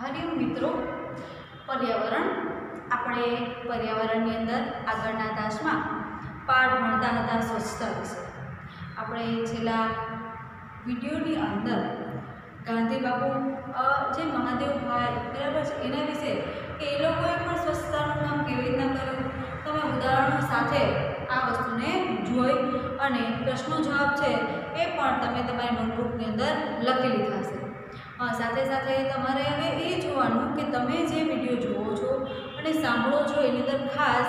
હરિમ મિત્રો પર્યાવરણ આપણે પર્યાવરણની અંદર આગળના દાસમાં પાઠ ભણતા હતા સ્વચ્છતા વિશે આપણે છેલ્લા વિડીયોની અંદર ગાંધી બાપુ જે ભાઈ બરાબર છે એના વિશે કે એ લોકોએ પણ સ્વચ્છતાનું કામ કેવી રીતના કર્યું તમે ઉદાહરણો સાથે આ વસ્તુને જોઈ અને પ્રશ્નો જવાબ છે એ પણ તમે તમારી નોટબુકની અંદર લખી લીધા હશે હા સાથે સાથે તમારે હવે એ જોવાનું કે તમે જે વિડીયો જુઓ છો અને સાંભળો છો એની અંદર ખાસ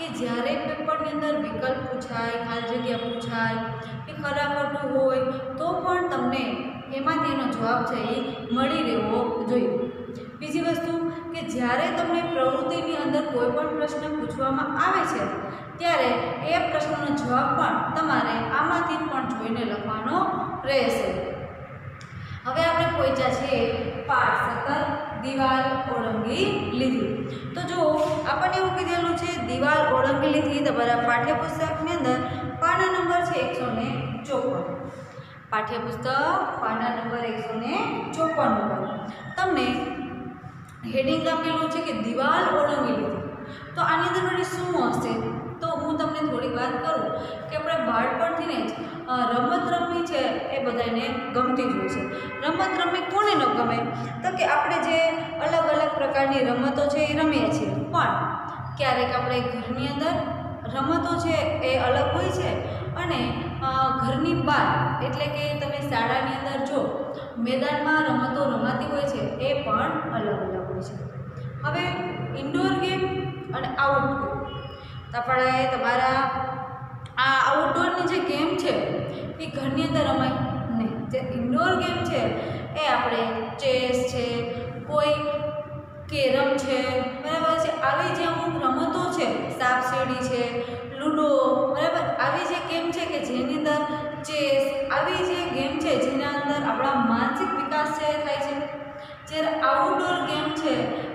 કે જ્યારે પેપરની અંદર વિકલ્પ પૂછાય ખાલી જગ્યા પૂછાય કે ખરા હોય તો પણ તમને એમાંથી એનો જવાબ છે એ મળી રહેવો જોઈએ બીજી વસ્તુ કે જ્યારે તમને પ્રવૃત્તિની અંદર કોઈ પણ પ્રશ્ન પૂછવામાં આવે છે ત્યારે એ પ્રશ્નનો જવાબ પણ તમારે આમાંથી પણ જોઈને લખવાનો રહેશે હવે આપણે પહોંચ્યા છીએ પાઠ સત્તર દિવાલ ઓળંગી લીધી તો જો આપણને એવું કીધેલું છે દિવાલ ઓળંગી લીધી તમારા પાઠ્યપુસ્તકની અંદર પાના નંબર છે એકસો ને ચોપન પાઠ્યપુસ્તક પાના નંબર એકસો ને ચોપન ઉપર તમને હેડિંગ આપેલું છે કે દિવાલ ઓળંગી લીધી તો આની અંદર વળી શું હશે તો હું તમને થોડી વાત કરું કે આપણે બાળપણથીને જ રમત રમવી છે એ બધાને ગમતી જ હોય છે રમત રમવી કોને ન ગમે તો કે આપણે જે અલગ અલગ પ્રકારની રમતો છે એ રમીએ છીએ પણ ક્યારેક આપણે ઘરની અંદર રમતો છે એ અલગ હોય છે અને ઘરની બહાર એટલે કે તમે શાળાની અંદર જો મેદાનમાં રમતો રમાતી હોય છે એ પણ અલગ અલગ હોય છે હવે ઇન્ડોર ગેમ અને આઉટડોર આપણે તમારા આ આઉટડોરની જે ગેમ છે એ ઘરની અંદર રમાય નહીં જે ઇન્ડોર ગેમ છે એ આપણે ચેસ છે કોઈ કેરમ છે બરાબર છે આવી જે અમુક રમતો છે સાપસીડી છે લૂડો બરાબર આવી જે ગેમ છે કે જેની અંદર ચેસ આવી જે ગેમ છે જેના અંદર આપણા માનસિક વિકાસ છે થાય છે જ્યારે આઉટડોર ગેમ છે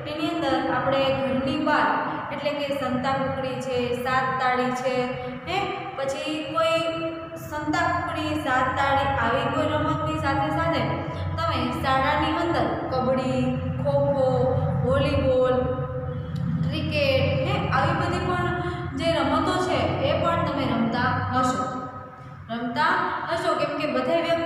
એની અંદર આપણે ઘરની બહાર એટલે કે સંતા કુકડી છે સાત તાળી છે હે પછી કોઈ સંતા કુકડી સાત તાળી આવી કોઈ રમતની સાથે સાથે તમે શાળાની અંદર કબડ્ડી ખોખો વોલીબોલ ક્રિકેટ હે આવી બધી પણ જે રમતો છે એ પણ તમે રમતા હશો રમતા હશો કેમ કે બધા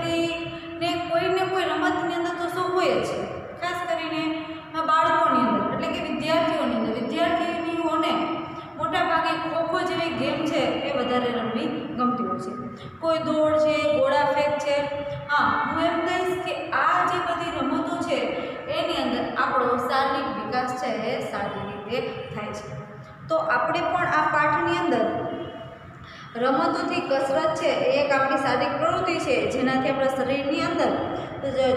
આપણે પણ આ પાઠની અંદર રમતોથી કસરત છે એ એક આપણી શારીરિક પ્રવૃત્તિ છે જેનાથી આપણા શરીરની અંદર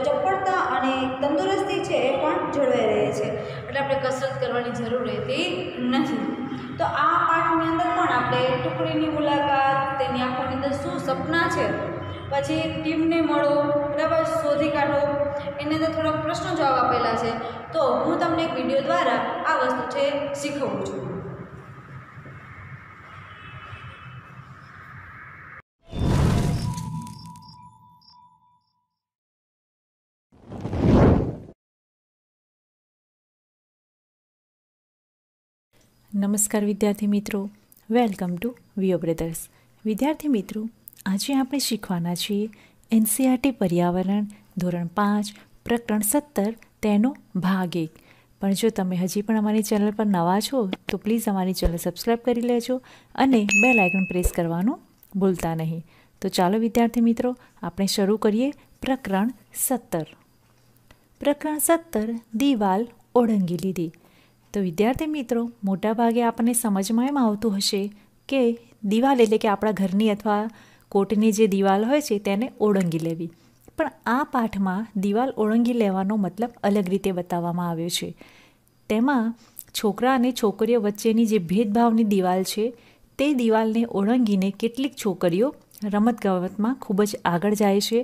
ચપળતા અને તંદુરસ્તી છે એ પણ જળવાઈ રહે છે એટલે આપણે કસરત કરવાની જરૂર રહેતી નથી તો આ પાઠની અંદર પણ આપણે ટુકડીની મુલાકાત તેની આંખોની અંદર શું સપના છે પછી ટીમને મળો બરાબર શોધી કાઢો એને અંદર થોડાક પ્રશ્નો જવાબ આપેલા છે તો હું તમને એક વિડીયો દ્વારા આ વસ્તુ છે શીખવું છું નમસ્કાર વિદ્યાર્થી મિત્રો વેલકમ ટુ વિયો બ્રધર્સ વિદ્યાર્થી મિત્રો આજે આપણે શીખવાના છીએ એનસીઆરટી e પર્યાવરણ ધોરણ પાંચ પ્રકરણ સત્તર તેનો ભાગ એક પણ જો તમે હજી પણ અમારી ચેનલ પર નવા છો તો પ્લીઝ અમારી ચેનલ સબસ્ક્રાઈબ કરી લેજો અને બે આઇકન પ્રેસ કરવાનું ભૂલતા નહીં તો ચાલો વિદ્યાર્થી મિત્રો આપણે શરૂ કરીએ પ્રકરણ સત્તર પ્રકરણ સત્તર દિવાલ ઓળંગી લીધી તો વિદ્યાર્થી મિત્રો મોટાભાગે આપણને સમજમાં એમ આવતું હશે કે દિવાલ એટલે કે આપણા ઘરની અથવા કોટની જે દિવાલ હોય છે તેને ઓળંગી લેવી પણ આ પાઠમાં દિવાલ ઓળંગી લેવાનો મતલબ અલગ રીતે બતાવવામાં આવ્યો છે તેમાં છોકરા અને છોકરીઓ વચ્ચેની જે ભેદભાવની દિવાલ છે તે દિવાલને ઓળંગીને કેટલીક છોકરીઓ રમતગમતમાં ખૂબ જ આગળ જાય છે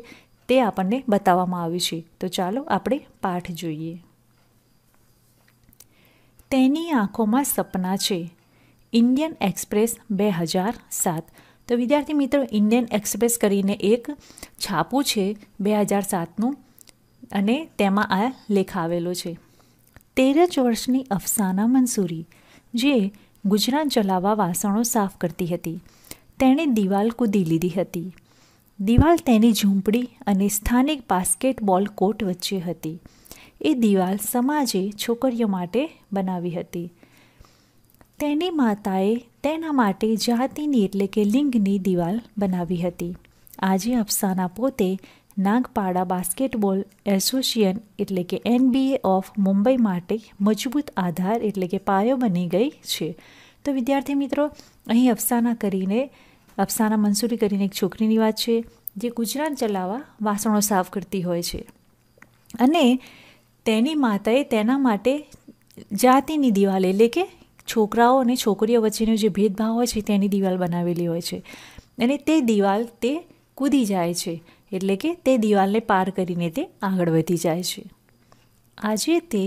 તે આપણને બતાવવામાં આવ્યું છે તો ચાલો આપણે પાઠ જોઈએ તેની આંખોમાં સપના છે ઇન્ડિયન એક્સપ્રેસ બે હજાર સાત તો વિદ્યાર્થી મિત્રો ઇન્ડિયન એક્સપ્રેસ કરીને એક છાપું છે બે હજાર સાતનું અને તેમાં આ લેખ આવેલો છે તેર જ વર્ષની અફસાના મંસૂરી જે ગુજરાત જલાવા વાસણો સાફ કરતી હતી તેણે દિવાલ કૂદી લીધી હતી દિવાલ તેની ઝૂંપડી અને સ્થાનિક બાસ્કેટબોલ કોર્ટ વચ્ચે હતી એ દિવાલ સમાજે છોકરીઓ માટે બનાવી હતી તેની માતાએ તેના માટે જાતિની એટલે કે લિંગની દિવાલ બનાવી હતી આજે અફસાના પોતે નાગપાડા બાસ્કેટબોલ એસોસિએશન એટલે કે એનબીએ ઓફ મુંબઈ માટે મજબૂત આધાર એટલે કે પાયો બની ગઈ છે તો વિદ્યાર્થી મિત્રો અહીં અફસાના કરીને અફસાના મંસૂરી કરીને એક છોકરીની વાત છે જે ગુજરાત ચલાવવા વાસણો સાફ કરતી હોય છે અને તેની માતાએ તેના માટે જાતિની દિવાલ એટલે કે છોકરાઓ અને છોકરીઓ વચ્ચેનો જે ભેદભાવ હોય છે તેની દિવાલ બનાવેલી હોય છે અને તે દિવાલ તે કૂદી જાય છે એટલે કે તે દિવાલને પાર કરીને તે આગળ વધી જાય છે આજે તે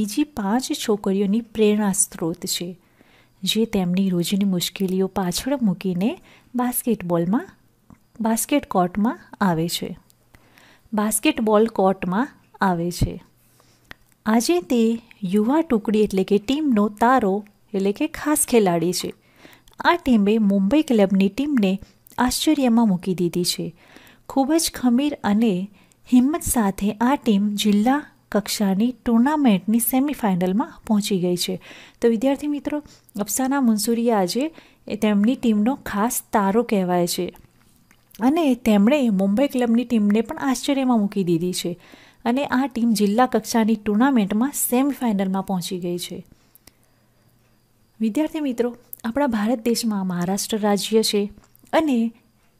બીજી પાંચ છોકરીઓની પ્રેરણા સ્ત્રોત છે જે તેમની રોજની મુશ્કેલીઓ પાછળ મૂકીને બાસ્કેટબોલમાં બાસ્કેટ કોર્ટમાં આવે છે બાસ્કેટબોલ કોર્ટમાં આવે છે આજે તે યુવા ટુકડી એટલે કે ટીમનો તારો એટલે કે ખાસ ખેલાડી છે આ ટીમે મુંબઈ ક્લબની ટીમને આશ્ચર્યમાં મૂકી દીધી છે ખૂબ જ ખમીર અને હિંમત સાથે આ ટીમ જિલ્લા કક્ષાની ટુર્નામેન્ટની સેમિફાઇનલમાં પહોંચી ગઈ છે તો વિદ્યાર્થી મિત્રો અફસાના મુન્સુરી આજે એ તેમની ટીમનો ખાસ તારો કહેવાય છે અને તેમણે મુંબઈ ક્લબની ટીમને પણ આશ્ચર્યમાં મૂકી દીધી છે અને આ ટીમ જિલ્લા કક્ષાની ટુર્નામેન્ટમાં સેમિફાઇનલમાં પહોંચી ગઈ છે વિદ્યાર્થી મિત્રો આપણા ભારત દેશમાં મહારાષ્ટ્ર રાજ્ય છે અને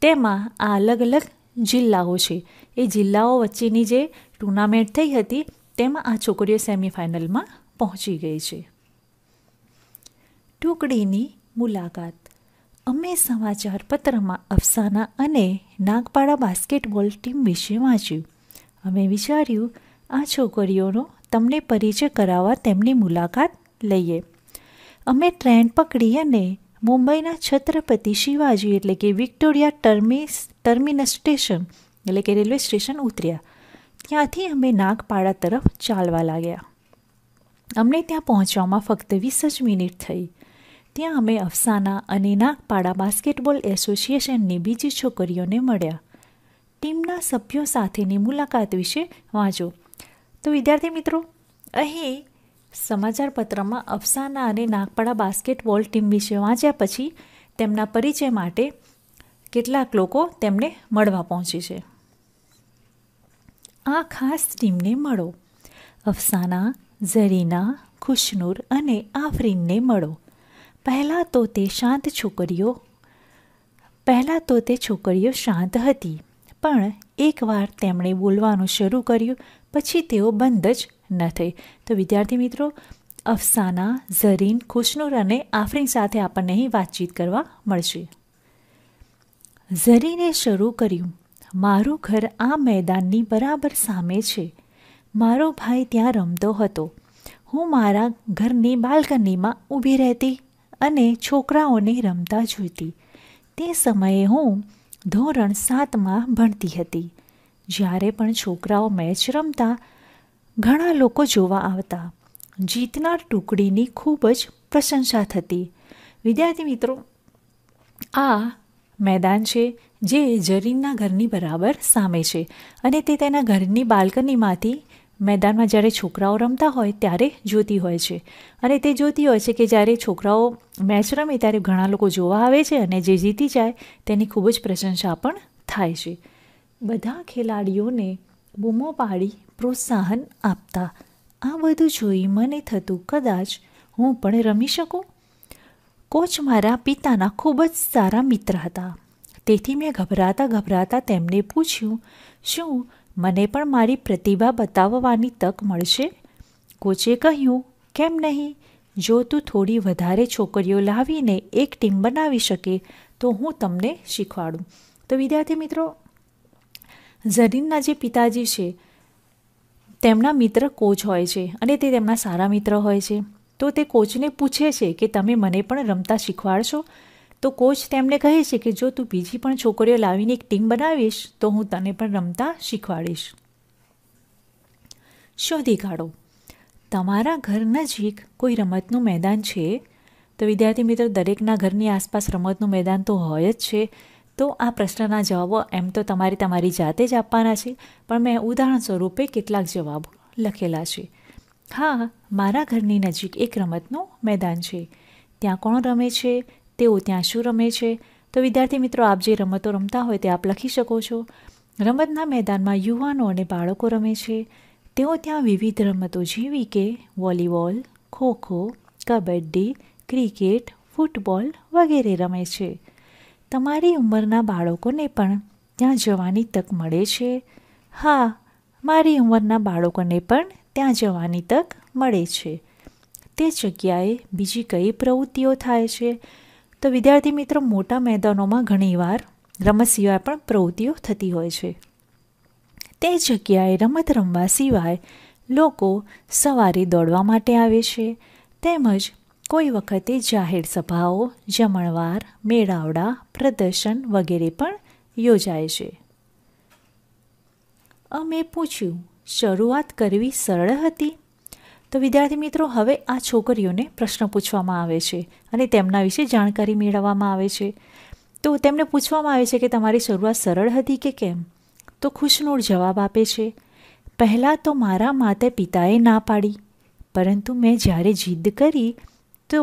તેમાં આ અલગ અલગ જિલ્લાઓ છે એ જિલ્લાઓ વચ્ચેની જે ટુર્નામેન્ટ થઈ હતી તેમાં આ છોકરીઓ સેમિફાઇનલમાં પહોંચી ગઈ છે ટુકડીની મુલાકાત અમે સમાચારપત્રમાં અફસાના અને નાગપાડા બાસ્કેટબોલ ટીમ વિશે વાંચ્યું અમે વિચાર્યું આ છોકરીઓનો તમને પરિચય કરાવવા તેમની મુલાકાત લઈએ અમે ટ્રેન પકડી અને મુંબઈના છત્રપતિ શિવાજી એટલે કે વિક્ટોરિયા ટર્મિસ ટર્મિનસ સ્ટેશન એટલે કે રેલવે સ્ટેશન ઉતર્યા ત્યાંથી અમે નાગપાડા તરફ ચાલવા લાગ્યા અમને ત્યાં પહોંચવામાં ફક્ત વીસ જ મિનિટ થઈ ત્યાં અમે અફસાના અને નાગપાડા બાસ્કેટબોલ એસોસિએશનની બીજી છોકરીઓને મળ્યા ટીમના સભ્યો સાથેની મુલાકાત વિશે વાંચો તો વિદ્યાર્થી મિત્રો અહીં સમાચારપત્રમાં અફસાના અને નાગપાડા બાસ્કેટબોલ ટીમ વિશે વાંચ્યા પછી તેમના પરિચય માટે કેટલાક લોકો તેમને મળવા પહોંચે છે આ ખાસ ટીમને મળો અફસાના ઝરીના ખુશનૂર અને આફરીનને મળો પહેલાં તો તે શાંત છોકરીઓ પહેલાં તો તે છોકરીઓ શાંત હતી પણ એકવાર તેમણે બોલવાનું શરૂ કર્યું પછી તેઓ બંધ જ ન થઈ તો વિદ્યાર્થી મિત્રો અફસાના ઝરીન ખુશનુર અને આફરીન સાથે આપણને અહીં વાતચીત કરવા મળશે ઝરીને શરૂ કર્યું મારું ઘર આ મેદાનની બરાબર સામે છે મારો ભાઈ ત્યાં રમતો હતો હું મારા ઘરની બાલ્કનીમાં ઊભી રહેતી અને છોકરાઓને રમતા જોઈતી તે સમયે હું ધોરણ સાતમાં ભણતી હતી જ્યારે પણ છોકરાઓ મેચ રમતા ઘણા લોકો જોવા આવતા જીતનાર ટુકડીની ખૂબ જ પ્રશંસા થતી વિદ્યાર્થી મિત્રો આ મેદાન છે જે જરીનના ઘરની બરાબર સામે છે અને તે તેના ઘરની બાલ્કનીમાંથી મેદાનમાં જ્યારે છોકરાઓ રમતા હોય ત્યારે જોતી હોય છે અને તે જોતી હોય છે કે જ્યારે છોકરાઓ મેચ રમે ત્યારે ઘણા લોકો જોવા આવે છે અને જે જીતી જાય તેની ખૂબ જ પ્રશંસા પણ થાય છે બધા ખેલાડીઓને બૂમો પાડી પ્રોત્સાહન આપતા આ બધું જોઈ મને થતું કદાચ હું પણ રમી શકું કોચ મારા પિતાના ખૂબ જ સારા મિત્ર હતા તેથી મેં ગભરાતા ગભરાતા તેમને પૂછ્યું શું મને પણ મારી પ્રતિભા બતાવવાની તક મળશે કોચે કહ્યું કેમ નહીં જો તું થોડી વધારે છોકરીઓ લાવીને એક ટીમ બનાવી શકે તો હું તમને શીખવાડું તો વિદ્યાર્થી મિત્રો ઝરીનના જે પિતાજી છે તેમના મિત્ર કોચ હોય છે અને તે તેમના સારા મિત્ર હોય છે તો તે કોચને પૂછે છે કે તમે મને પણ રમતા શીખવાડશો તો કોચ તેમને કહે છે કે જો તું બીજી પણ છોકરીઓ લાવીને એક ટીમ બનાવીશ તો હું તને પણ રમતા શીખવાડીશ શોધી કાઢો તમારા ઘર નજીક કોઈ રમતનું મેદાન છે તો વિદ્યાર્થી મિત્રો દરેકના ઘરની આસપાસ રમતનું મેદાન તો હોય જ છે તો આ પ્રશ્નના જવાબો એમ તો તમારે તમારી જાતે જ આપવાના છે પણ મેં ઉદાહરણ સ્વરૂપે કેટલાક જવાબો લખેલા છે હા મારા ઘરની નજીક એક રમતનું મેદાન છે ત્યાં કોણ રમે છે તેઓ ત્યાં શું રમે છે તો વિદ્યાર્થી મિત્રો આપ જે રમતો રમતા હોય તે આપ લખી શકો છો રમતના મેદાનમાં યુવાનો અને બાળકો રમે છે તેઓ ત્યાં વિવિધ રમતો જેવી કે volleyball kho-kho kabaddi cricket football વગેરે રમે છે તમારી ઉંમરના બાળકોને પણ ત્યાં જવાની તક મળે છે હા મારી ઉંમરના બાળકોને પણ ત્યાં જવાની તક મળે છે તે જગ્યાએ બીજી કઈ પ્રવૃત્તિઓ થાય છે તો વિદ્યાર્થી મિત્રો મોટા મેદાનોમાં ઘણીવાર રમત સિવાય પણ પ્રવૃત્તિઓ થતી હોય છે તે જગ્યાએ રમત રમવા સિવાય લોકો સવારે દોડવા માટે આવે છે તેમજ કોઈ વખતે જાહેર સભાઓ જમણવાર મેળાવડા પ્રદર્શન વગેરે પણ યોજાય છે અમે પૂછ્યું શરૂઆત કરવી સરળ હતી તો વિદ્યાર્થી મિત્રો હવે આ છોકરીઓને પ્રશ્ન પૂછવામાં આવે છે અને તેમના વિશે જાણકારી મેળવવામાં આવે છે તો તેમને પૂછવામાં આવે છે કે તમારી શરૂઆત સરળ હતી કે કેમ તો ખુશનૂળ જવાબ આપે છે પહેલાં તો મારા માતા પિતાએ ના પાડી પરંતુ મેં જ્યારે જીદ કરી તો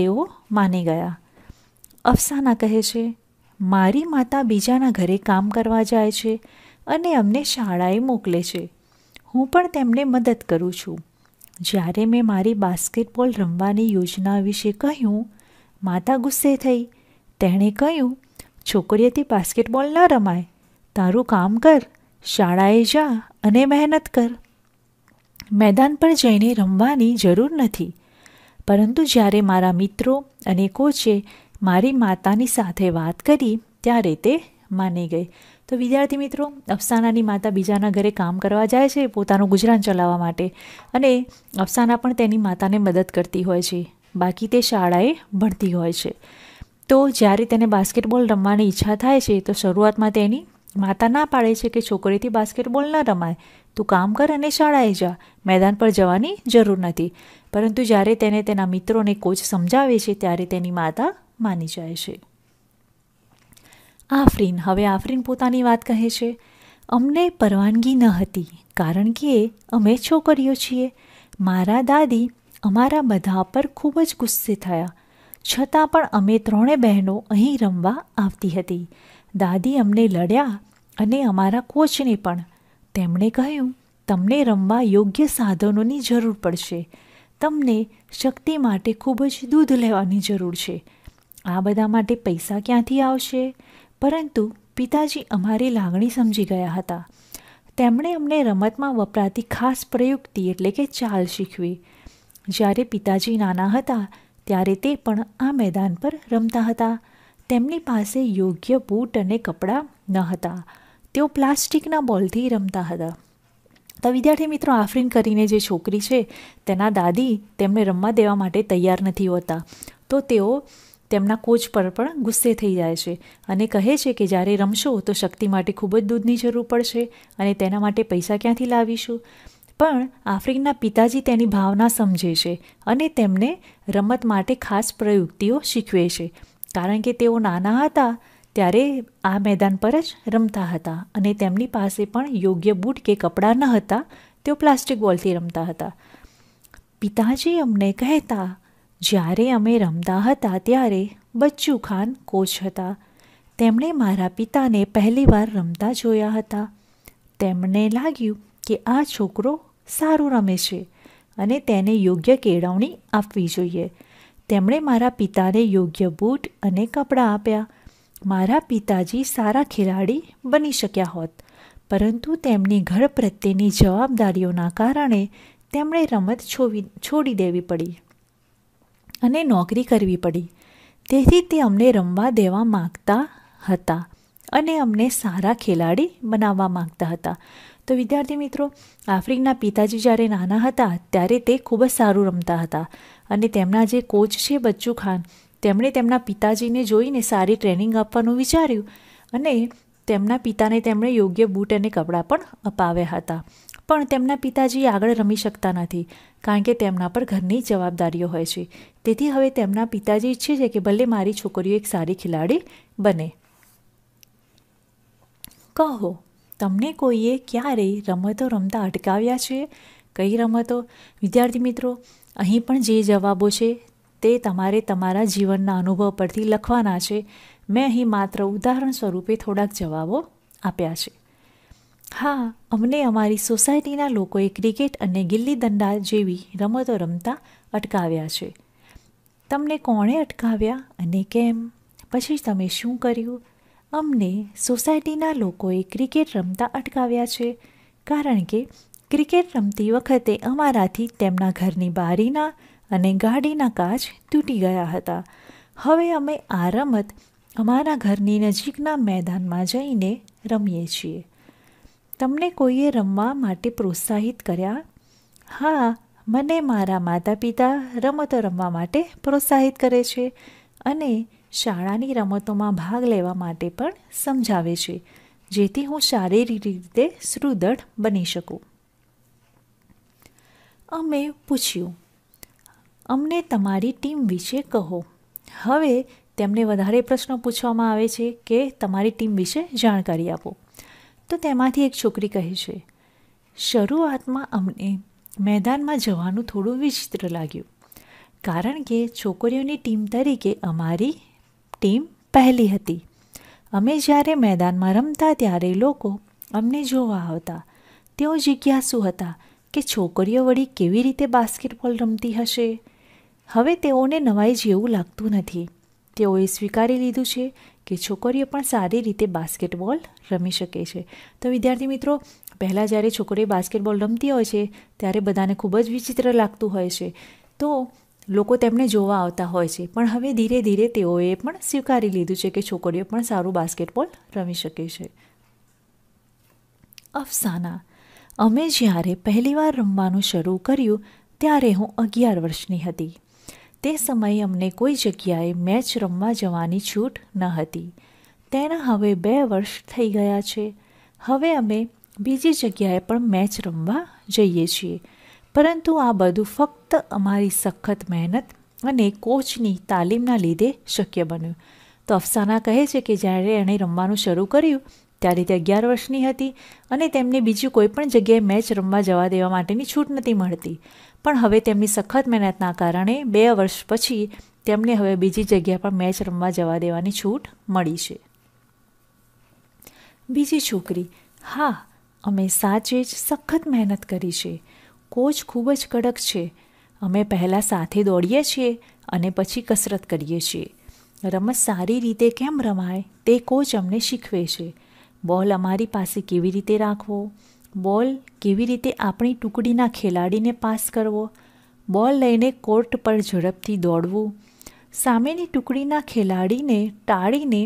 તેઓ માની ગયા અફસાના કહે છે મારી માતા બીજાના ઘરે કામ કરવા જાય છે અને અમને શાળાએ મોકલે છે હું પણ તેમને મદદ કરું છું જ્યારે મેં મારી બાસ્કેટબોલ રમવાની યોજના વિશે કહ્યું માતા ગુસ્સે થઈ તેણે કહ્યું છોકરીએ બાસ્કેટબોલ ન રમાય તારું કામ કર શાળાએ જા અને મહેનત કર મેદાન પર જઈને રમવાની જરૂર નથી પરંતુ જ્યારે મારા મિત્રો અને કોચે મારી માતાની સાથે વાત કરી ત્યારે તે માની ગઈ તો વિદ્યાર્થી મિત્રો અફસાનાની માતા બીજાના ઘરે કામ કરવા જાય છે પોતાનું ગુજરાન ચલાવવા માટે અને અફસાના પણ તેની માતાને મદદ કરતી હોય છે બાકી તે શાળાએ ભણતી હોય છે તો જ્યારે તેને બાસ્કેટબોલ રમવાની ઈચ્છા થાય છે તો શરૂઆતમાં તેની માતા ના પાડે છે કે છોકરીથી બાસ્કેટબોલ ન રમાય તું કામ કર અને શાળાએ જા મેદાન પર જવાની જરૂર નથી પરંતુ જ્યારે તેને તેના મિત્રોને કોચ સમજાવે છે ત્યારે તેની માતા માની જાય છે આફરીન હવે આફરીન પોતાની વાત કહે છે અમને પરવાનગી ન હતી કારણ કે અમે છોકરીઓ છીએ મારા દાદી અમારા બધા પર ખૂબ જ ગુસ્સે થયા છતાં પણ અમે ત્રણે બહેનો અહીં રમવા આવતી હતી દાદી અમને લડ્યા અને અમારા કોચને પણ તેમણે કહ્યું તમને રમવા યોગ્ય સાધનોની જરૂર પડશે તમને શક્તિ માટે ખૂબ જ દૂધ લેવાની જરૂર છે આ બધા માટે પૈસા ક્યાંથી આવશે પરંતુ પિતાજી અમારી લાગણી સમજી ગયા હતા તેમણે અમને રમતમાં વપરાતી ખાસ પ્રયુક્તિ એટલે કે ચાલ શીખવી જ્યારે પિતાજી નાના હતા ત્યારે તે પણ આ મેદાન પર રમતા હતા તેમની પાસે યોગ્ય બૂટ અને કપડાં ન હતા તેઓ પ્લાસ્ટિકના બોલથી રમતા હતા તો વિદ્યાર્થી મિત્રો આફરીન કરીને જે છોકરી છે તેના દાદી તેમને રમવા દેવા માટે તૈયાર નથી હોતા તો તેઓ તેમના કોચ પર પણ ગુસ્સે થઈ જાય છે અને કહે છે કે જ્યારે રમશો તો શક્તિ માટે ખૂબ જ દૂધની જરૂર પડશે અને તેના માટે પૈસા ક્યાંથી લાવીશું પણ આફ્રિકના પિતાજી તેની ભાવના સમજે છે અને તેમને રમત માટે ખાસ પ્રયુક્તિઓ શીખવે છે કારણ કે તેઓ નાના હતા ત્યારે આ મેદાન પર જ રમતા હતા અને તેમની પાસે પણ યોગ્ય બૂટ કે કપડાં ન હતા તેઓ પ્લાસ્ટિક બોલથી રમતા હતા પિતાજી અમને કહેતા જ્યારે અમે રમતા હતા ત્યારે બચ્ચુ ખાન કોચ હતા તેમણે મારા પિતાને પહેલીવાર રમતા જોયા હતા તેમણે લાગ્યું કે આ છોકરો સારું રમે છે અને તેને યોગ્ય કેળવણી આપવી જોઈએ તેમણે મારા પિતાને યોગ્ય બૂટ અને કપડાં આપ્યા મારા પિતાજી સારા ખેલાડી બની શક્યા હોત પરંતુ તેમની ઘર પ્રત્યેની જવાબદારીઓના કારણે તેમણે રમત છોડી દેવી પડી અને નોકરી કરવી પડી તેથી તે અમને રમવા દેવા માગતા હતા અને અમને સારા ખેલાડી બનાવવા માગતા હતા તો વિદ્યાર્થી મિત્રો આફ્રિકના પિતાજી જ્યારે નાના હતા ત્યારે તે ખૂબ જ સારું રમતા હતા અને તેમના જે કોચ છે બચ્ચુ ખાન તેમણે તેમના પિતાજીને જોઈને સારી ટ્રેનિંગ આપવાનું વિચાર્યું અને તેમના પિતાને તેમણે યોગ્ય બૂટ અને કપડાં પણ અપાવ્યા હતા પણ તેમના પિતાજી આગળ રમી શકતા નથી કારણ કે તેમના પર ઘરની જવાબદારીઓ હોય છે તેથી હવે તેમના પિતાજી ઈચ્છે છે કે ભલે મારી છોકરીઓ એક સારી ખેલાડી બને કહો તમને કોઈએ ક્યારેય રમતો રમતા અટકાવ્યા છે કઈ રમતો વિદ્યાર્થી મિત્રો અહીં પણ જે જવાબો છે તે તમારે તમારા જીવનના અનુભવ પરથી લખવાના છે મેં અહીં માત્ર ઉદાહરણ સ્વરૂપે થોડાક જવાબો આપ્યા છે હા અમને અમારી સોસાયટીના લોકોએ ક્રિકેટ અને ગિલ્લી દંડા જેવી રમતો રમતા અટકાવ્યા છે તમને કોણે અટકાવ્યા અને કેમ પછી તમે શું કર્યું અમને સોસાયટીના લોકોએ ક્રિકેટ રમતા અટકાવ્યા છે કારણ કે ક્રિકેટ રમતી વખતે અમારાથી તેમના ઘરની બારીના અને ગાડીના કાચ તૂટી ગયા હતા હવે અમે આ રમત અમારા ઘરની નજીકના મેદાનમાં જઈને રમીએ છીએ તમને કોઈએ રમવા માટે પ્રોત્સાહિત કર્યા હા મને મારા માતા પિતા રમતો રમવા માટે પ્રોત્સાહિત કરે છે અને શાળાની રમતોમાં ભાગ લેવા માટે પણ સમજાવે છે જેથી હું શારીરિક રીતે સુદૃઢ બની શકું અમે પૂછ્યું અમને તમારી ટીમ વિશે કહો હવે તેમને વધારે પ્રશ્નો પૂછવામાં આવે છે કે તમારી ટીમ વિશે જાણકારી આપો તો તેમાંથી એક છોકરી કહે છે શરૂઆતમાં અમને મેદાનમાં જવાનું થોડું વિચિત્ર લાગ્યું કારણ કે છોકરીઓની ટીમ તરીકે અમારી ટીમ પહેલી હતી અમે જ્યારે મેદાનમાં રમતા ત્યારે લોકો અમને જોવા આવતા તેઓ જિજ્ઞાસુ હતા કે છોકરીઓ વળી કેવી રીતે બાસ્કેટબોલ રમતી હશે હવે તેઓને નવાઈ જેવું લાગતું નથી તેઓએ સ્વીકારી લીધું છે કે છોકરીઓ પણ સારી રીતે બાસ્કેટબોલ રમી શકે છે તો વિદ્યાર્થી મિત્રો પહેલાં જ્યારે છોકરીઓ બાસ્કેટબોલ રમતી હોય છે ત્યારે બધાને ખૂબ જ વિચિત્ર લાગતું હોય છે તો લોકો તેમને જોવા આવતા હોય છે પણ હવે ધીરે ધીરે તેઓએ પણ સ્વીકારી લીધું છે કે છોકરીઓ પણ સારું બાસ્કેટબોલ રમી શકે છે અફસાના અમે જ્યારે પહેલીવાર રમવાનું શરૂ કર્યું ત્યારે હું અગિયાર વર્ષની હતી તે સમયે અમને કોઈ જગ્યાએ મેચ રમવા જવાની છૂટ ન હતી તેના હવે બે વર્ષ થઈ ગયા છે હવે અમે બીજી જગ્યાએ પણ મેચ રમવા જઈએ છીએ પરંતુ આ બધું ફક્ત અમારી સખત મહેનત અને કોચની તાલીમના લીધે શક્ય બન્યું તો અફસાના કહે છે કે જ્યારે એણે રમવાનું શરૂ કર્યું ત્યારે તે અગિયાર વર્ષની હતી અને તેમને બીજી કોઈ પણ જગ્યાએ મેચ રમવા જવા દેવા માટેની છૂટ નથી મળતી પણ હવે તેમની સખત મહેનતના કારણે બે વર્ષ પછી તેમને હવે બીજી જગ્યા પર મેચ રમવા જવા દેવાની છૂટ મળી છે બીજી છોકરી હા અમે સાચે જ સખત મહેનત કરી છે કોચ ખૂબ જ કડક છે અમે પહેલાં સાથે દોડીએ છીએ અને પછી કસરત કરીએ છીએ રમત સારી રીતે કેમ રમાય તે કોચ અમને શીખવે છે બોલ અમારી પાસે કેવી રીતે રાખવો બોલ કેવી રીતે આપણી ટુકડીના ખેલાડીને પાસ કરવો બોલ લઈને કોર્ટ પર ઝડપથી દોડવું સામેની ટુકડીના ખેલાડીને ટાળીને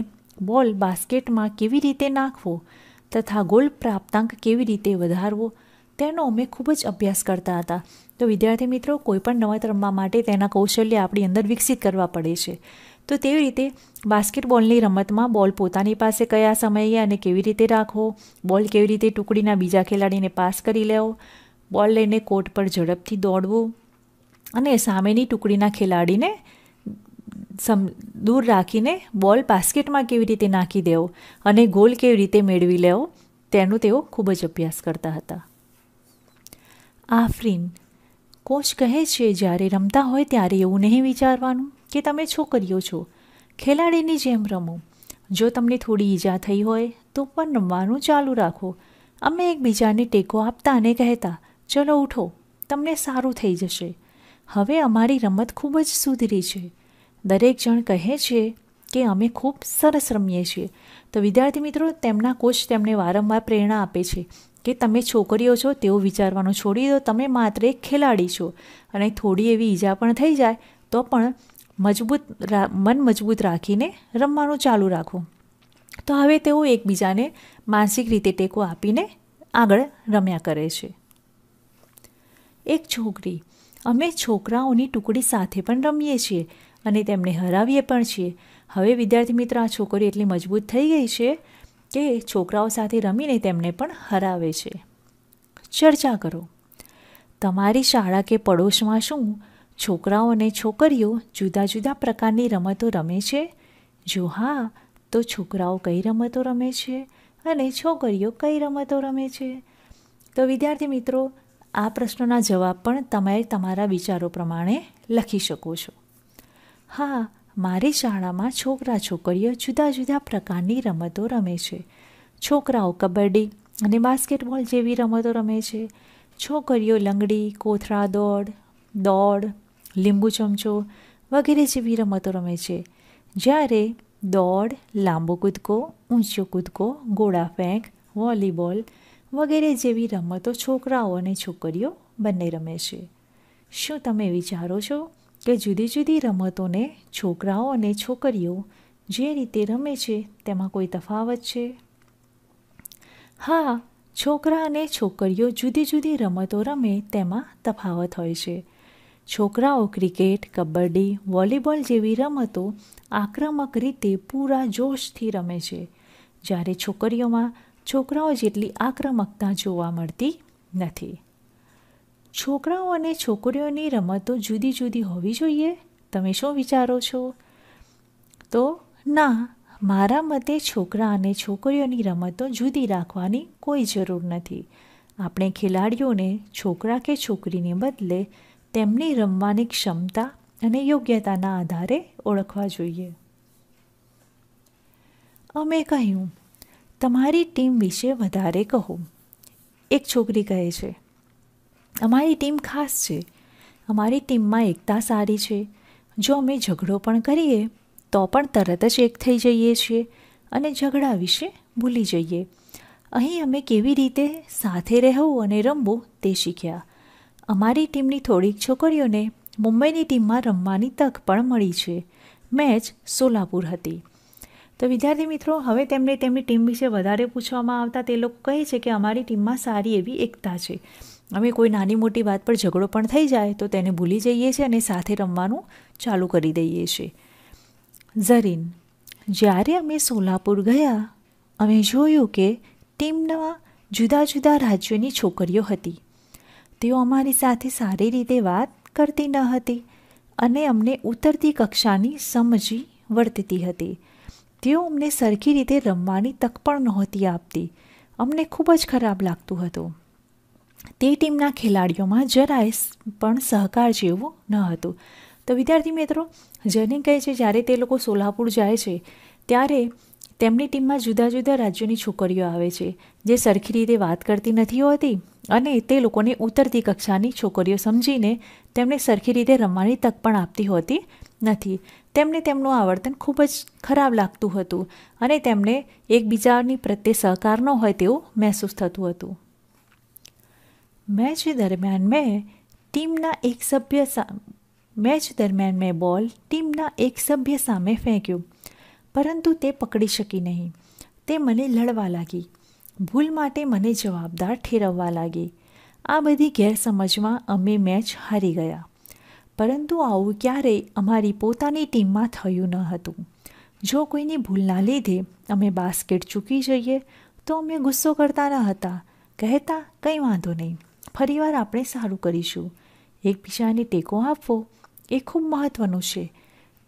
બોલ બાસ્કેટમાં કેવી રીતે નાખવો તથા ગોલ પ્રાપ્તાંક કેવી રીતે વધારવો તેનો અમે ખૂબ જ અભ્યાસ કરતા હતા તો વિદ્યાર્થી મિત્રો કોઈપણ નવા રમવા માટે તેના કૌશલ્ય આપણી અંદર વિકસિત કરવા પડે છે તો તેવી રીતે બાસ્કેટબોલની રમતમાં બોલ પોતાની પાસે કયા સમયે અને કેવી રીતે રાખવો બોલ કેવી રીતે ટુકડીના બીજા ખેલાડીને પાસ કરી લેવો બોલ લઈને કોર્ટ પર ઝડપથી દોડવું અને સામેની ટુકડીના ખેલાડીને સમ દૂર રાખીને બોલ બાસ્કેટમાં કેવી રીતે નાખી દેવો અને ગોલ કેવી રીતે મેળવી લેવો તેનો તેઓ ખૂબ જ અભ્યાસ કરતા હતા આફરીન કોચ કહે છે જ્યારે રમતા હોય ત્યારે એવું નહીં વિચારવાનું કે તમે છોકરીઓ છો ખેલાડીની જેમ રમો જો તમને થોડી ઈજા થઈ હોય તો પણ રમવાનું ચાલુ રાખો અમે એકબીજાને ટેકો આપતા અને કહેતા ચલો ઉઠો તમને સારું થઈ જશે હવે અમારી રમત ખૂબ જ સુધરી છે દરેક જણ કહે છે કે અમે ખૂબ સરસ રમીએ છીએ તો વિદ્યાર્થી મિત્રો તેમના કોચ તેમને વારંવાર પ્રેરણા આપે છે કે તમે છોકરીઓ છો તેવું વિચારવાનું છોડી દો તમે માત્ર એક ખેલાડી છો અને થોડી એવી ઈજા પણ થઈ જાય તો પણ મજબૂત મન મજબૂત રાખીને રમવાનું ચાલુ રાખો તો હવે તેઓ એકબીજાને માનસિક રીતે ટેકો આપીને આગળ રમ્યા કરે છે એક છોકરી અમે છોકરાઓની ટુકડી સાથે પણ રમીએ છીએ અને તેમને હરાવીએ પણ છીએ હવે વિદ્યાર્થી મિત્ર આ છોકરી એટલી મજબૂત થઈ ગઈ છે કે છોકરાઓ સાથે રમીને તેમને પણ હરાવે છે ચર્ચા કરો તમારી શાળા કે પડોશમાં શું છોકરાઓ અને છોકરીઓ જુદા જુદા પ્રકારની રમતો રમે છે જો હા તો છોકરાઓ કઈ રમતો રમે છે અને છોકરીઓ કઈ રમતો રમે છે તો વિદ્યાર્થી મિત્રો આ પ્રશ્નોના જવાબ પણ તમે તમારા વિચારો પ્રમાણે લખી શકો છો હા મારી શાળામાં છોકરા છોકરીઓ જુદા જુદા પ્રકારની રમતો રમે છે છોકરાઓ કબડ્ડી અને બાસ્કેટબોલ જેવી રમતો રમે છે છોકરીઓ લંગડી કોથળા દોડ દોડ લીંબુ ચમચો વગેરે જેવી રમતો રમે છે જ્યારે દોડ લાંબો કૂદકો ઊંચો કૂદકો ગોળા ફેંક વોલીબોલ વગેરે જેવી રમતો છોકરાઓ અને છોકરીઓ બંને રમે છે શું તમે વિચારો છો કે જુદી જુદી રમતોને છોકરાઓ અને છોકરીઓ જે રીતે રમે છે તેમાં કોઈ તફાવત છે હા છોકરા અને છોકરીઓ જુદી જુદી રમતો રમે તેમાં તફાવત હોય છે છોકરાઓ ક્રિકેટ કબડ્ડી વોલીબોલ જેવી રમતો આક્રમક રીતે પૂરા જોશથી રમે છે જ્યારે છોકરીઓમાં છોકરાઓ જેટલી આક્રમકતા જોવા મળતી નથી છોકરાઓ અને છોકરીઓની રમતો જુદી જુદી હોવી જોઈએ તમે શું વિચારો છો તો ના મારા મતે છોકરા અને છોકરીઓની રમતો જુદી રાખવાની કોઈ જરૂર નથી આપણે ખેલાડીઓને છોકરા કે છોકરીને બદલે તેમની રમવાની ક્ષમતા અને યોગ્યતાના આધારે ઓળખવા જોઈએ અમે કહ્યું તમારી ટીમ વિશે વધારે કહો એક છોકરી કહે છે અમારી ટીમ ખાસ છે અમારી ટીમમાં એકતા સારી છે જો અમે ઝઘડો પણ કરીએ તો પણ તરત જ એક થઈ જઈએ છીએ અને ઝઘડા વિશે ભૂલી જઈએ અહીં અમે કેવી રીતે સાથે રહેવું અને રમવું તે શીખ્યા અમારી ટીમની થોડીક છોકરીઓને મુંબઈની ટીમમાં રમવાની તક પણ મળી છે મેચ સોલાપુર હતી તો વિદ્યાર્થી મિત્રો હવે તેમને તેમની ટીમ વિશે વધારે પૂછવામાં આવતા તે લોકો કહે છે કે અમારી ટીમમાં સારી એવી એકતા છે અમે કોઈ નાની મોટી વાત પર ઝઘડો પણ થઈ જાય તો તેને ભૂલી જઈએ છીએ અને સાથે રમવાનું ચાલુ કરી દઈએ છીએ ઝરીન જ્યારે અમે સોલાપુર ગયા અમે જોયું કે ટીમના જુદા જુદા રાજ્યોની છોકરીઓ હતી તેઓ અમારી સાથે સારી રીતે વાત કરતી ન હતી અને અમને ઉતરતી કક્ષાની સમજી વર્તતી હતી તેઓ અમને સરખી રીતે રમવાની તક પણ નહોતી આપતી અમને ખૂબ જ ખરાબ લાગતું હતું તે ટીમના ખેલાડીઓમાં જરાય પણ સહકાર જેવો ન હતું તો વિદ્યાર્થી મિત્રો જેને કહે છે જ્યારે તે લોકો સોલાપુર જાય છે ત્યારે તેમની ટીમમાં જુદા જુદા રાજ્યોની છોકરીઓ આવે છે જે સરખી રીતે વાત કરતી નથી હોતી અને તે લોકોને ઉતરતી કક્ષાની છોકરીઓ સમજીને તેમને સરખી રીતે રમવાની તક પણ આપતી હોતી નથી તેમને તેમનું આવર્તન ખૂબ જ ખરાબ લાગતું હતું અને તેમને એકબીજાની પ્રત્યે સહકાર ન હોય તેવું મહેસૂસ થતું હતું મેચ દરમિયાન મેં ટીમના એક સભ્ય મેચ દરમિયાન મેં બોલ ટીમના એક સભ્ય સામે ફેંક્યું પરંતુ તે પકડી શકી નહીં તે મને લડવા લાગી ભૂલ માટે મને જવાબદાર ઠેરવવા લાગી આ બધી ગેરસમજમાં અમે મેચ હારી ગયા પરંતુ આવું ક્યારેય અમારી પોતાની ટીમમાં થયું ન હતું જો કોઈની ભૂલના લીધે અમે બાસ્કેટ ચૂકી જઈએ તો અમે ગુસ્સો કરતા ન હતા કહેતા કંઈ વાંધો નહીં ફરીવાર આપણે સારું કરીશું એકબીજાને ટેકો આપવો એ ખૂબ મહત્ત્વનું છે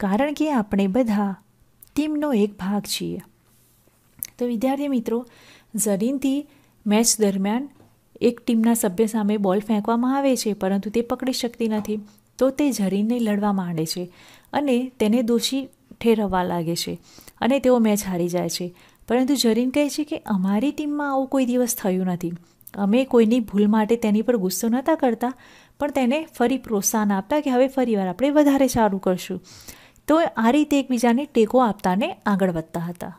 કારણ કે આપણે બધા ટીમનો એક ભાગ છીએ તો વિદ્યાર્થી મિત્રો ઝરીનથી મેચ દરમિયાન એક ટીમના સભ્ય સામે બોલ ફેંકવામાં આવે છે પરંતુ તે પકડી શકતી નથી તો તે ઝરીનને લડવા માંડે છે અને તેને દોષી ઠેરવવા લાગે છે અને તેઓ મેચ હારી જાય છે પરંતુ ઝરીન કહે છે કે અમારી ટીમમાં આવું કોઈ દિવસ થયું નથી અમે કોઈની ભૂલ માટે તેની પર ગુસ્સો નહોતા કરતા પણ તેને ફરી પ્રોત્સાહન આપતા કે હવે ફરીવાર આપણે વધારે સારું કરશું તો આ રીતે એકબીજાને ટેકો આપતાને આગળ વધતા હતા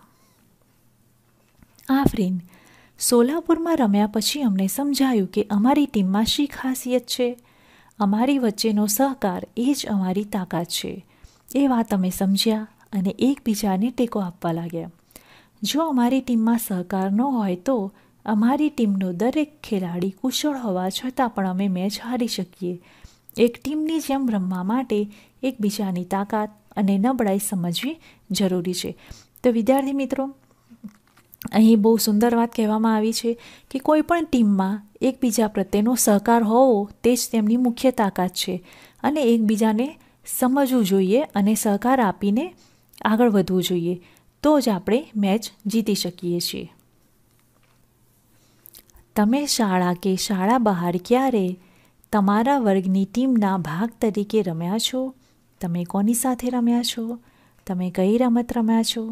આફરીન સોલાપુરમાં રમ્યા પછી અમને સમજાયું કે અમારી ટીમમાં શી ખાસિયત છે અમારી વચ્ચેનો સહકાર એ જ અમારી તાકાત છે એ વાત અમે સમજ્યા અને એકબીજાને ટેકો આપવા લાગ્યા જો અમારી ટીમમાં સહકાર ન હોય તો અમારી ટીમનો દરેક ખેલાડી કુશળ હોવા છતાં પણ અમે મેચ હારી શકીએ એક ટીમની જેમ રમવા માટે એકબીજાની તાકાત અને નબળાઈ સમજવી જરૂરી છે તો વિદ્યાર્થી મિત્રો અહીં બહુ સુંદર વાત કહેવામાં આવી છે કે કોઈ પણ ટીમમાં એકબીજા પ્રત્યેનો સહકાર હોવો તે જ તેમની મુખ્ય તાકાત છે અને એકબીજાને સમજવું જોઈએ અને સહકાર આપીને આગળ વધવું જોઈએ તો જ આપણે મેચ જીતી શકીએ છીએ તમે શાળા કે શાળા બહાર ક્યારે તમારા વર્ગની ટીમના ભાગ તરીકે રમ્યા છો તમે કોની સાથે રમ્યા છો તમે કઈ રમત રમ્યા છો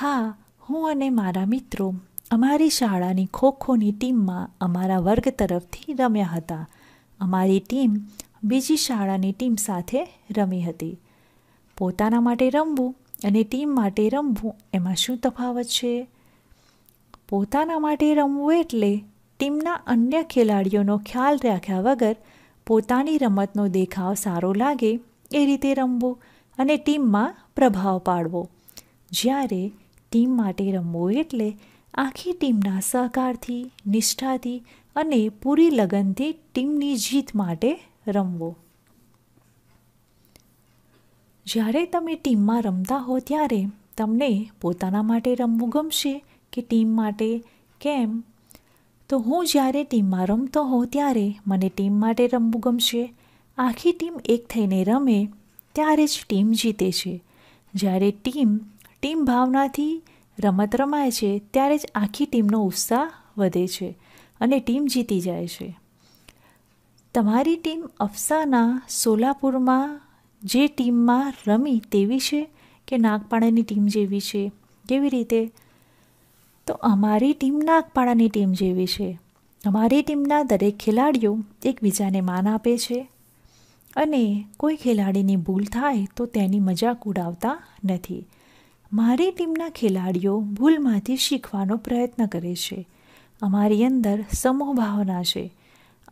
હા હું અને મારા મિત્રો અમારી શાળાની ખો ખોની ટીમમાં અમારા વર્ગ તરફથી રમ્યા હતા અમારી ટીમ બીજી શાળાની ટીમ સાથે રમી હતી પોતાના માટે રમવું અને ટીમ માટે રમવું એમાં શું તફાવત છે પોતાના માટે રમવું એટલે ટીમના અન્ય ખેલાડીઓનો ખ્યાલ રાખ્યા વગર પોતાની રમતનો દેખાવ સારો લાગે એ રીતે રમવું અને ટીમમાં પ્રભાવ પાડવો જ્યારે ટીમ માટે રમવો એટલે આખી ટીમના સહકારથી નિષ્ઠાથી અને પૂરી લગનથી ટીમની જીત માટે રમવો જ્યારે તમે ટીમમાં રમતા હો ત્યારે તમને પોતાના માટે રમવું ગમશે કે ટીમ માટે કેમ તો હું જ્યારે ટીમમાં રમતો હોઉં ત્યારે મને ટીમ માટે રમવું ગમશે આખી ટીમ એક થઈને રમે ત્યારે જ ટીમ જીતે છે જ્યારે ટીમ ટીમ ભાવનાથી રમત રમાય છે ત્યારે જ આખી ટીમનો ઉત્સાહ વધે છે અને ટીમ જીતી જાય છે તમારી ટીમ અફસાના સોલાપુરમાં જે ટીમમાં રમી તેવી છે કે નાગપાડાની ટીમ જેવી છે કેવી રીતે તો અમારી ટીમ નાગપાડાની ટીમ જેવી છે અમારી ટીમના દરેક ખેલાડીઓ એકબીજાને માન આપે છે અને કોઈ ખેલાડીની ભૂલ થાય તો તેની મજાક ઉડાવતા નથી મારી ટીમના ખેલાડીઓ ભૂલમાંથી શીખવાનો પ્રયત્ન કરે છે અમારી અંદર સમૂહ ભાવના છે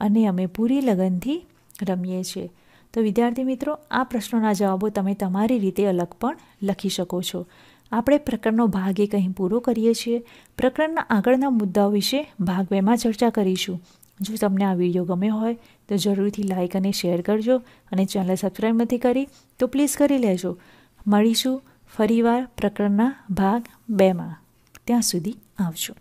અને અમે પૂરી લગનથી રમીએ છીએ તો વિદ્યાર્થી મિત્રો આ પ્રશ્નોના જવાબો તમે તમારી રીતે અલગ પણ લખી શકો છો આપણે પ્રકરણનો ભાગ એ અહીં પૂરો કરીએ છીએ પ્રકરણના આગળના મુદ્દાઓ વિશે ભાગ બેમાં ચર્ચા કરીશું જો તમને આ વિડીયો ગમે હોય તો જરૂરથી લાઇક અને શેર કરજો અને ચેનલ સબસ્ક્રાઈબ નથી કરી તો પ્લીઝ કરી લેજો મળીશું ફરીવાર પ્રકરણના ભાગ બેમાં ત્યાં સુધી આવજો